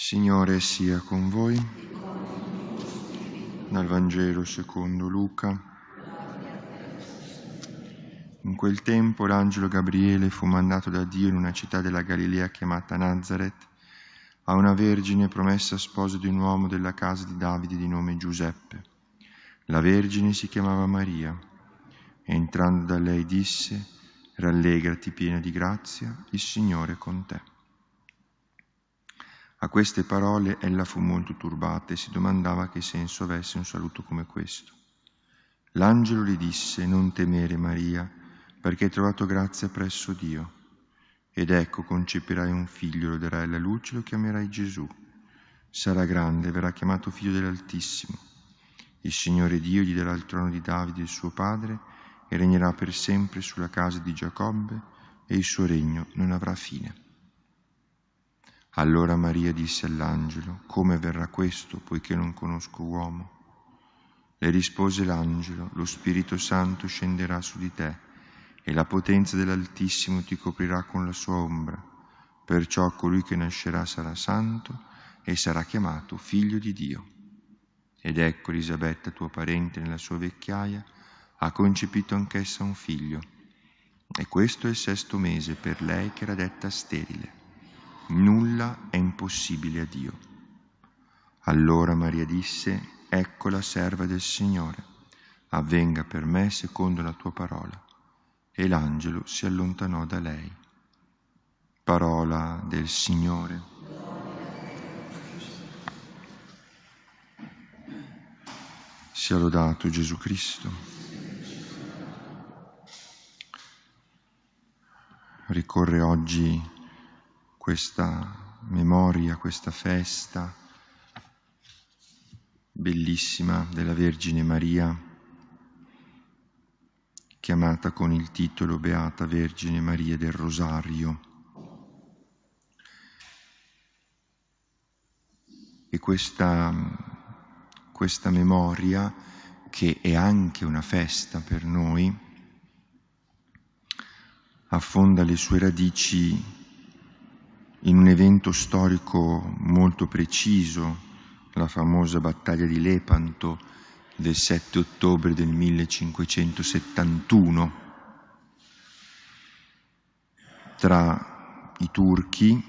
Signore sia con voi. Dal Vangelo secondo Luca. In quel tempo l'angelo Gabriele fu mandato da Dio in una città della Galilea chiamata Nazareth a una vergine promessa sposa di un uomo della casa di Davide di nome Giuseppe. La vergine si chiamava Maria. Entrando da lei disse, Rallegrati piena di grazia, il Signore è con te a queste parole ella fu molto turbata e si domandava che senso avesse un saluto come questo. L'angelo le disse, non temere Maria, perché hai trovato grazia presso Dio. Ed ecco, concepirai un figlio, lo darai alla luce, lo chiamerai Gesù. Sarà grande, verrà chiamato figlio dell'Altissimo. Il Signore Dio gli darà il trono di Davide, il suo padre, e regnerà per sempre sulla casa di Giacobbe, e il suo regno non avrà fine. Allora Maria disse all'angelo, come verrà questo, poiché non conosco uomo? Le rispose l'angelo, lo Spirito Santo scenderà su di te e la potenza dell'Altissimo ti coprirà con la sua ombra, perciò colui che nascerà sarà santo e sarà chiamato figlio di Dio. Ed ecco Elisabetta, tua parente, nella sua vecchiaia, ha concepito anch'essa un figlio, e questo è il sesto mese per lei che era detta sterile nulla è impossibile a Dio. Allora Maria disse, ecco la serva del Signore, avvenga per me secondo la tua parola. E l'angelo si allontanò da lei. Parola del Signore. Sia lodato Gesù Cristo. Ricorre oggi questa memoria, questa festa bellissima della Vergine Maria, chiamata con il titolo Beata Vergine Maria del Rosario. E questa, questa memoria, che è anche una festa per noi, affonda le sue radici in un evento storico molto preciso, la famosa battaglia di Lepanto del 7 ottobre del 1571 tra i turchi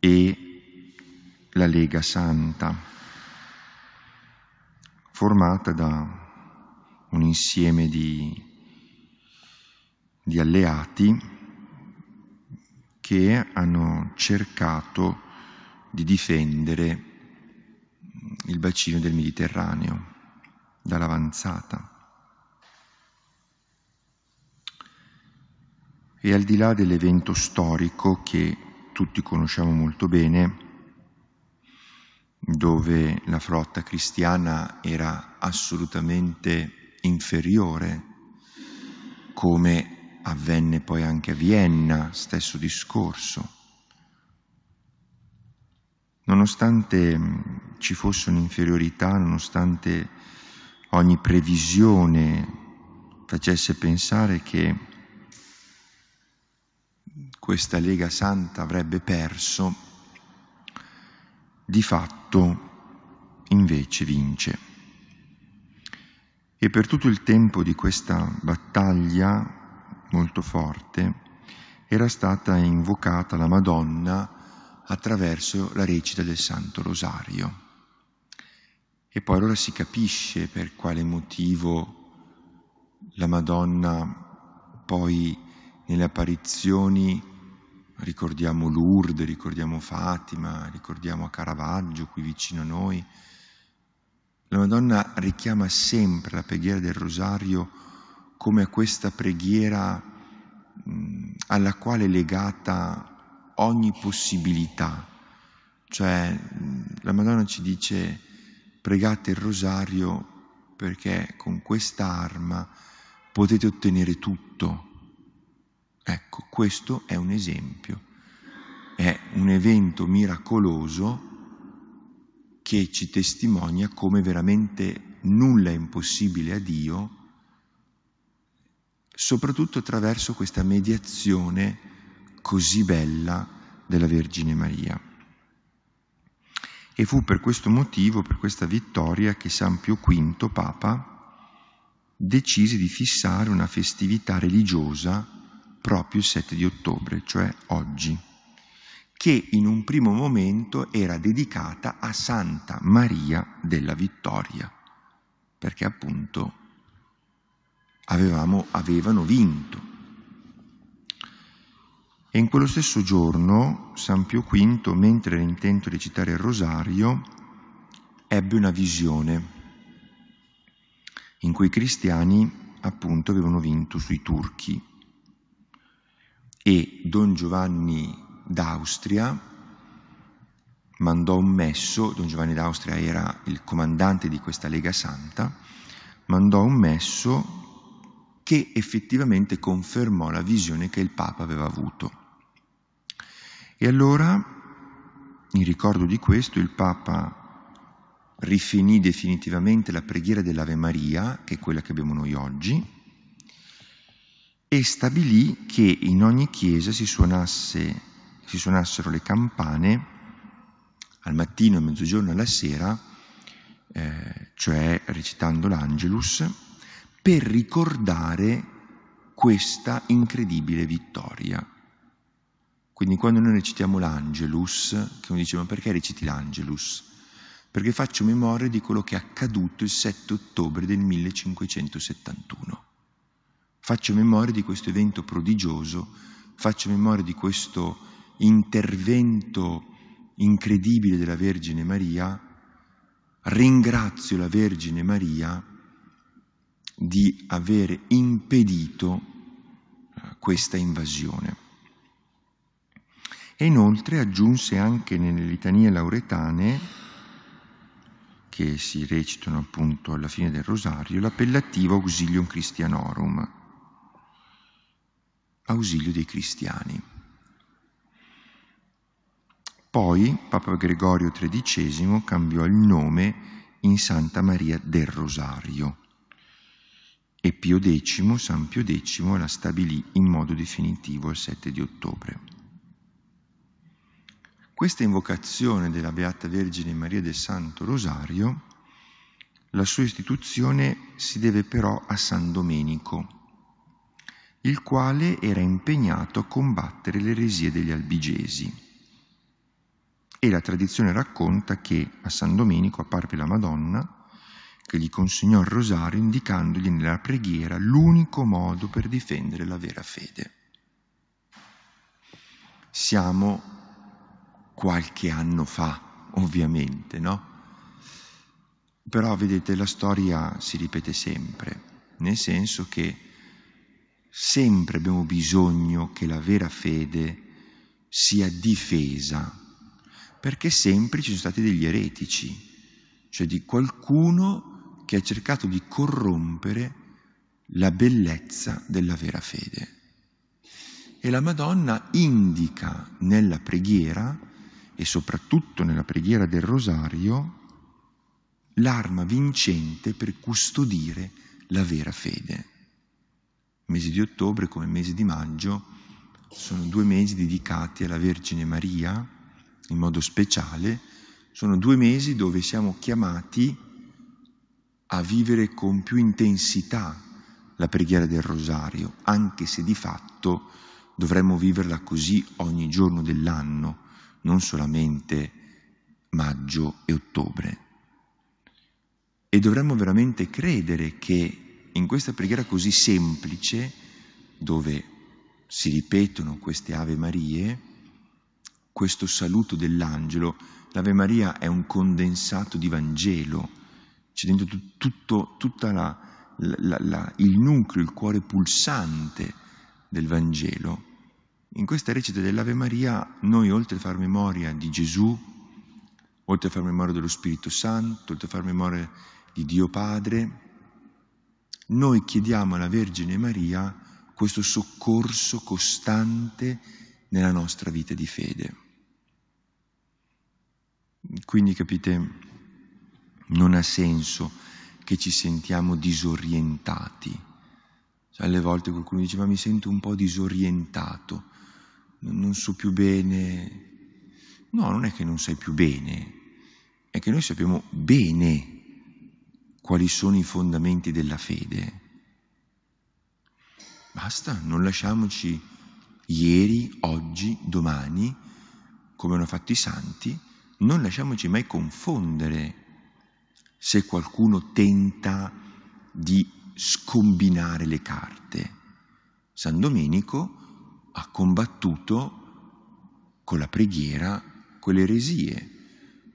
e la Lega Santa, formata da un insieme di, di alleati che hanno cercato di difendere il bacino del Mediterraneo dall'avanzata. E al di là dell'evento storico che tutti conosciamo molto bene, dove la flotta cristiana era assolutamente inferiore come avvenne poi anche a Vienna, stesso discorso. Nonostante mm, ci fosse un'inferiorità, nonostante ogni previsione facesse pensare che questa Lega Santa avrebbe perso, di fatto invece vince. E per tutto il tempo di questa battaglia molto forte, era stata invocata la Madonna attraverso la recita del Santo Rosario. E poi allora si capisce per quale motivo la Madonna poi nelle apparizioni, ricordiamo Lourdes, ricordiamo Fatima, ricordiamo a Caravaggio qui vicino a noi, la Madonna richiama sempre la preghiera del Rosario come questa preghiera mh, alla quale è legata ogni possibilità. Cioè mh, la Madonna ci dice pregate il rosario perché con questa arma potete ottenere tutto. Ecco, questo è un esempio, è un evento miracoloso che ci testimonia come veramente nulla è impossibile a Dio soprattutto attraverso questa mediazione così bella della Vergine Maria. E fu per questo motivo, per questa vittoria, che San Pio V, Papa, decise di fissare una festività religiosa proprio il 7 di ottobre, cioè oggi, che in un primo momento era dedicata a Santa Maria della Vittoria, perché appunto avevamo, avevano vinto. E in quello stesso giorno San Pio V, mentre era intento recitare il rosario, ebbe una visione in cui i cristiani appunto avevano vinto sui turchi e Don Giovanni d'Austria mandò un messo, Don Giovanni d'Austria era il comandante di questa Lega Santa, mandò un messo che effettivamente confermò la visione che il Papa aveva avuto. E allora, in ricordo di questo, il Papa rifinì definitivamente la preghiera dell'Ave Maria, che è quella che abbiamo noi oggi, e stabilì che in ogni chiesa si, suonasse, si suonassero le campane al mattino, a mezzogiorno e alla sera, eh, cioè recitando l'Angelus, per ricordare questa incredibile vittoria. Quindi quando noi recitiamo l'Angelus, che uno dice ma perché reciti l'Angelus? Perché faccio memoria di quello che è accaduto il 7 ottobre del 1571. Faccio memoria di questo evento prodigioso, faccio memoria di questo intervento incredibile della Vergine Maria, ringrazio la Vergine Maria di avere impedito eh, questa invasione. E inoltre aggiunse anche nelle litanie lauretane, che si recitano appunto alla fine del rosario, l'appellativo Auxilium Christianorum, ausilio dei cristiani. Poi Papa Gregorio XIII cambiò il nome in Santa Maria del Rosario e Pio X, San Pio X, la stabilì in modo definitivo il 7 di ottobre. Questa invocazione della Beata Vergine Maria del Santo Rosario, la sua istituzione si deve però a San Domenico, il quale era impegnato a combattere le eresie degli albigesi. E la tradizione racconta che a San Domenico apparve la Madonna che gli consegnò il rosario indicandogli nella preghiera l'unico modo per difendere la vera fede. Siamo qualche anno fa, ovviamente, no? Però vedete, la storia si ripete sempre, nel senso che sempre abbiamo bisogno che la vera fede sia difesa, perché sempre ci sono stati degli eretici, cioè di qualcuno che ha cercato di corrompere la bellezza della vera fede. E la Madonna indica nella preghiera, e soprattutto nella preghiera del rosario, l'arma vincente per custodire la vera fede. Il mese di ottobre come il mese di maggio sono due mesi dedicati alla Vergine Maria, in modo speciale, sono due mesi dove siamo chiamati a vivere con più intensità la preghiera del rosario, anche se di fatto dovremmo viverla così ogni giorno dell'anno, non solamente maggio e ottobre. E dovremmo veramente credere che in questa preghiera così semplice, dove si ripetono queste Ave Marie, questo saluto dell'angelo, l'Ave Maria è un condensato di Vangelo, c'è dentro t- tutto la, la, la, il nucleo, il cuore pulsante del Vangelo. In questa recita dell'Ave Maria noi oltre a far memoria di Gesù, oltre a far memoria dello Spirito Santo, oltre a far memoria di Dio Padre, noi chiediamo alla Vergine Maria questo soccorso costante nella nostra vita di fede. Quindi capite, non ha senso che ci sentiamo disorientati. Cioè, alle volte qualcuno dice ma mi sento un po' disorientato, non so più bene. No, non è che non sai più bene, è che noi sappiamo bene quali sono i fondamenti della fede. Basta, non lasciamoci ieri, oggi, domani, come hanno fatto i santi, non lasciamoci mai confondere se qualcuno tenta di scombinare le carte. San Domenico ha combattuto con la preghiera quelle eresie.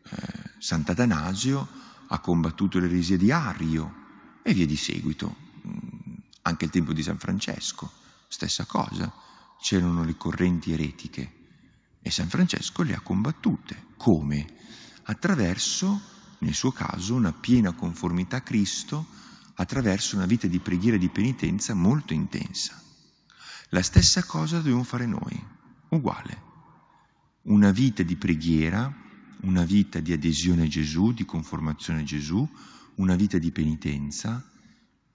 Eh, Sant'Atanasio ha combattuto l'eresia di Ario e via di seguito. Mm, anche il tempo di San Francesco, stessa cosa, c'erano le correnti eretiche e San Francesco le ha combattute. Come? Attraverso nel suo caso, una piena conformità a Cristo attraverso una vita di preghiera e di penitenza molto intensa. La stessa cosa dobbiamo fare noi, uguale. Una vita di preghiera, una vita di adesione a Gesù, di conformazione a Gesù, una vita di penitenza,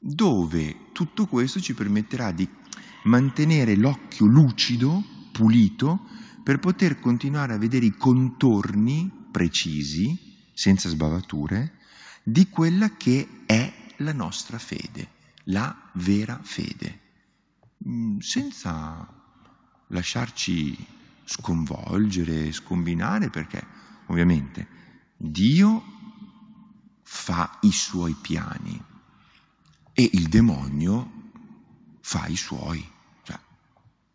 dove tutto questo ci permetterà di mantenere l'occhio lucido, pulito, per poter continuare a vedere i contorni precisi senza sbavature, di quella che è la nostra fede, la vera fede, mm, senza lasciarci sconvolgere, scombinare, perché ovviamente Dio fa i suoi piani e il demonio fa i suoi. Cioè,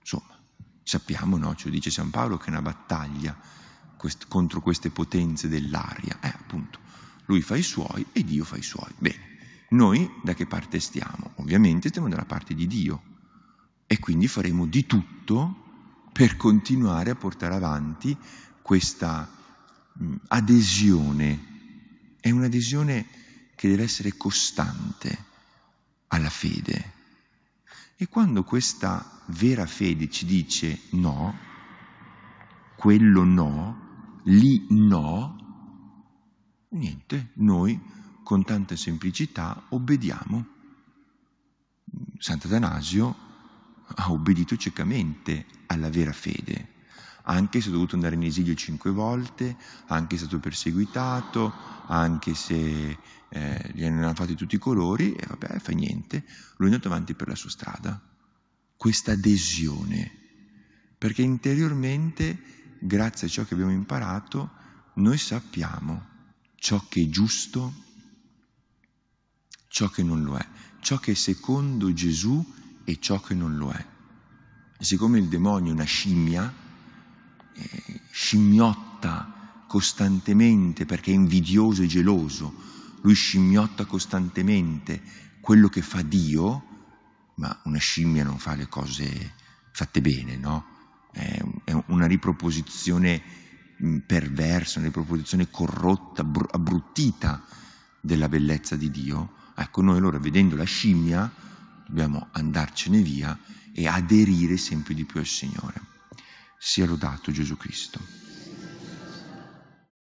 insomma, sappiamo, no? ce dice San Paolo, che è una battaglia quest- contro queste potenze dell'aria. Eh, appunto, lui fa i suoi e Dio fa i suoi. Bene, noi da che parte stiamo? Ovviamente stiamo dalla parte di Dio e quindi faremo di tutto per continuare a portare avanti questa mh, mm, adesione. È un'adesione che deve essere costante alla fede. E quando questa vera fede ci dice no, quello no lì no, niente, noi con tanta semplicità obbediamo. Sant'Atanasio ha obbedito ciecamente alla vera fede, anche se è dovuto andare in esilio cinque volte, anche se è stato perseguitato, anche se eh, gli hanno fatti tutti i colori, e vabbè, fa niente, lui è andato avanti per la sua strada. Questa adesione, perché interiormente grazie a ciò che abbiamo imparato, noi sappiamo ciò che è giusto, ciò che non lo è, ciò che è secondo Gesù e ciò che non lo è. E siccome il demonio è una scimmia, eh, scimmiotta costantemente perché è invidioso e geloso, lui scimmiotta costantemente quello che fa Dio, ma una scimmia non fa le cose fatte bene, no? è una riproposizione mm, perversa, una riproposizione corrotta, abbruttita della bellezza di Dio, ecco noi allora vedendo la scimmia dobbiamo andarcene via e aderire sempre di più al Signore. Sia lodato Gesù Cristo.